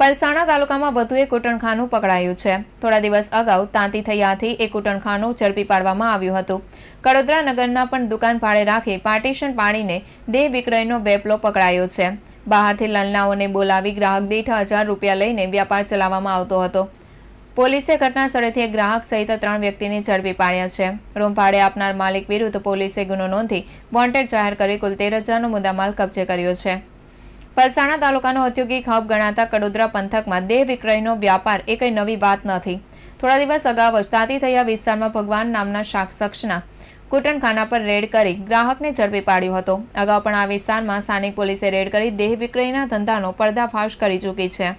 પલસાણા તાલુકામાં વધુ એક ઉટણખાનું પકડાયું છે થોડા દિવસ અગાઉ તાંતી થયાથી એક ઉટણખાનું ઝડપી પાડવામાં આવ્યું હતું કડોદરા નગરના પણ દુકાન ભાડે રાખી પાર્ટીશન પાડીને દેહ વિક્રયનો વેપલો પકડાયો છે બહારથી લલનાઓને બોલાવી ગ્રાહક દીઠ હજાર રૂપિયા લઈને વ્યાપાર ચલાવવામાં આવતો હતો પોલીસે ઘટના સ્થળેથી એક ગ્રાહક સહિત ત્રણ વ્યક્તિને ઝડપી પાડ્યા છે રૂમ ભાડે આપનાર માલિક વિરુદ્ધ પોલીસે ગુનો નોંધી વોન્ટેડ જાહેર કરી કુલ તેર હજારનો મુદ્દામાલ કબજે કર્યો છે પલસાણા તાલુકાનો ઔદ્યોગિક હબ ગણાતા કડોદરા પંથકમાં દેહ વિક્રયનો વ્યાપાર એ કંઈ નવી વાત નથી થોડા દિવસ અગાઉ વસ્તાતી થયા વિસ્તારમાં ભગવાન નામના શાક શખ્સના કૂટણખાના પર રેડ કરી ગ્રાહકને ઝડપી પાડ્યો હતો અગાઉ પણ આ વિસ્તારમાં સ્થાનિક પોલીસે રેડ કરી દેહ વિક્રયના ધંધાનો પર્દાફાશ કરી ચૂકી છે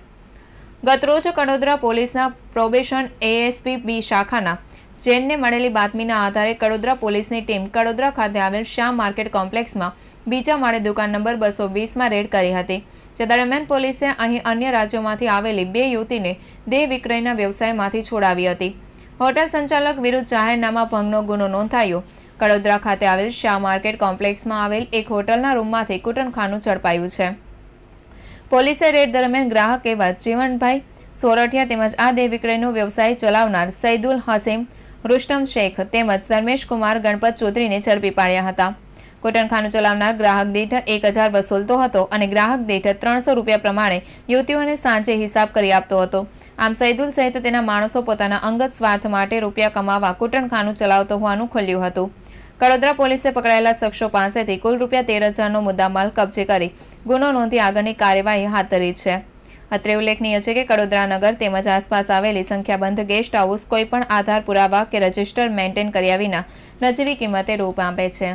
ગતરોજ કડોદરા પોલીસના પ્રોબેશન એએસપી બી શાખાના ચેનને મળેલી બાતમીના આધારે કડોદરા પોલીસની ટીમ કડોદરા ખાતે આવેલ શ્યામ માર્કેટ કોમ્પ્લેક્સમાં બીજા માળે દુકાન નંબર બસો વીસમાં રેડ કરી હતી જે દરમિયાન પોલીસે અહીં અન્ય રાજ્યોમાંથી આવેલી બે યુવતીને દેહ વિક્રયના વ્યવસાયમાંથી છોડાવી હતી હોટેલ સંચાલક વિરુદ્ધ જાહેરનામા ભંગનો ગુનો નોંધાયો કડોદરા ખાતે આવેલ શ્યામ માર્કેટ કોમ્પ્લેક્સમાં આવેલ એક હોટલના રૂમમાંથી કુટનખાનું ઝડપાયું છે પોલીસે રેડ દરમિયાન ગ્રાહક એવા જીવનભાઈ સોરઠિયા તેમજ આ દેહ વિક્રયનો વ્યવસાય ચલાવનાર સૈદુલ હસીમ રુસ્ટમ શેખ તેમજ ધર્મેશ કુમાર ગણપત ચૌધરીને ઝડપી પાડ્યા હતા કોટનખાનું ચલાવનાર ગ્રાહક દીઠ એક હજાર વસૂલતો હતો અને ગ્રાહક દીઠ ત્રણસો રૂપિયા પ્રમાણે યુવતીઓને સાંજે હિસાબ કરી આપતો હતો આમ સૈદુલ સહિત તેના માણસો પોતાના અંગત સ્વાર્થ માટે રૂપિયા કમાવા કોટનખાનું ચલાવતો હોવાનું ખુલ્યું હતું કડોદરા પોલીસે પકડાયેલા શખ્સો પાસેથી કુલ રૂપિયા તેર હજારનો મુદ્દામાલ કબજે કરી ગુનો નોંધી આગળની કાર્યવાહી હાથ ધરી છે અત્રે ઉલ્લેખનીય છે કે કડોદરા નગર તેમજ આસપાસ આવેલી સંખ્યાબંધ ગેસ્ટ હાઉસ કોઈપણ આધાર પુરાવા કે રજિસ્ટર મેન્ટેન કર્યા વિના નજીવી કિંમતે રૂપ આપે છે